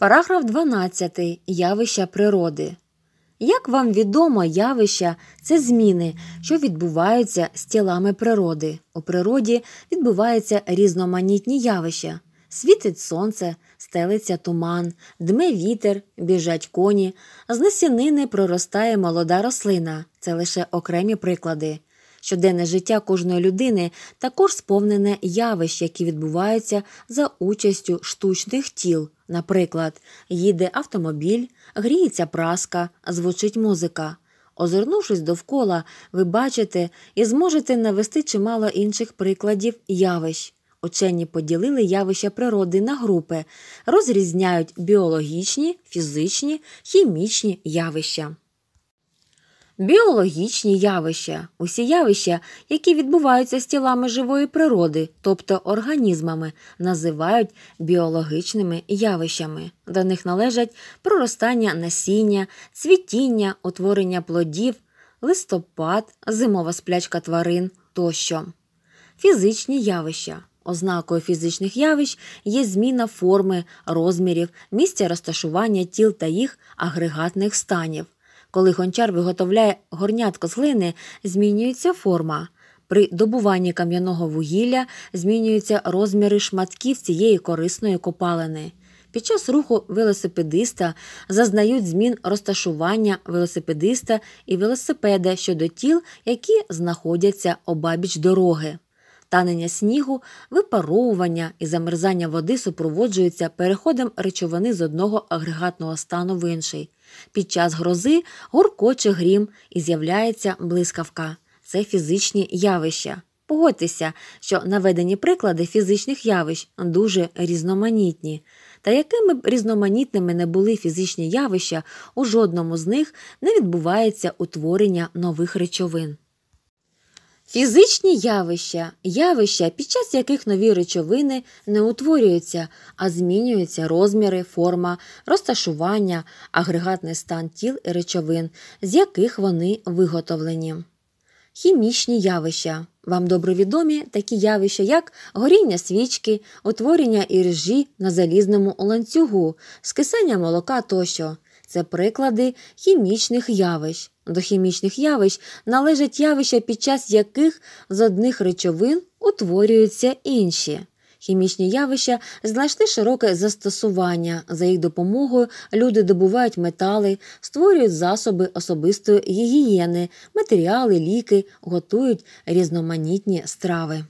Параграф 12. Явища природи. Як вам відомо, явища це зміни, що відбуваються з тілами природи. У природі відбуваються різноманітні явища. Світить сонце, стелиться туман, дме вітер, біжать коні, з лисінини проростає молода рослина. Це лише окремі приклади. Щоденне життя кожної людини також сповнене явищ, які відбуваються за участю штучних тіл. Наприклад, їде автомобіль, гріється праска, звучить музика. Озирнувшись довкола, ви бачите і зможете навести чимало інших прикладів явищ. Учені поділили явища природи на групи, розрізняють біологічні, фізичні, хімічні явища. Біологічні явища усі явища, які відбуваються з тілами живої природи, тобто організмами, називають біологічними явищами. До них належать проростання насіння, цвітіння, утворення плодів, листопад, зимова сплячка тварин тощо. Фізичні явища. Ознакою фізичних явищ є зміна форми, розмірів, місця розташування тіл та їх агрегатних станів. Коли гончар виготовляє горнятко з глини, змінюється форма. При добуванні кам'яного вугілля змінюються розміри шматків цієї корисної копалини. Під час руху велосипедиста зазнають змін розташування велосипедиста і велосипеда щодо тіл, які знаходяться обабіч дороги. Танення снігу, випаровування і замерзання води супроводжуються переходом речовини з одного агрегатного стану в інший. Під час грози гуркоче грім і з'являється блискавка. Це фізичні явища. Погодьтеся, що наведені приклади фізичних явищ дуже різноманітні. Та якими б різноманітними не були фізичні явища, у жодному з них не відбувається утворення нових речовин. Фізичні явища явища, під час яких нові речовини не утворюються, а змінюються розміри, форма, розташування, агрегатний стан тіл і речовин, з яких вони виготовлені. Хімічні явища. Вам добре відомі такі явища, як горіння свічки, утворення іржі на залізному ланцюгу, скисання молока тощо це приклади хімічних явищ. До хімічних явищ належать явища, під час яких з одних речовин утворюються інші. Хімічні явища знайшли широке застосування. За їх допомогою люди добувають метали, створюють засоби особистої гігієни, матеріали, ліки, готують різноманітні страви.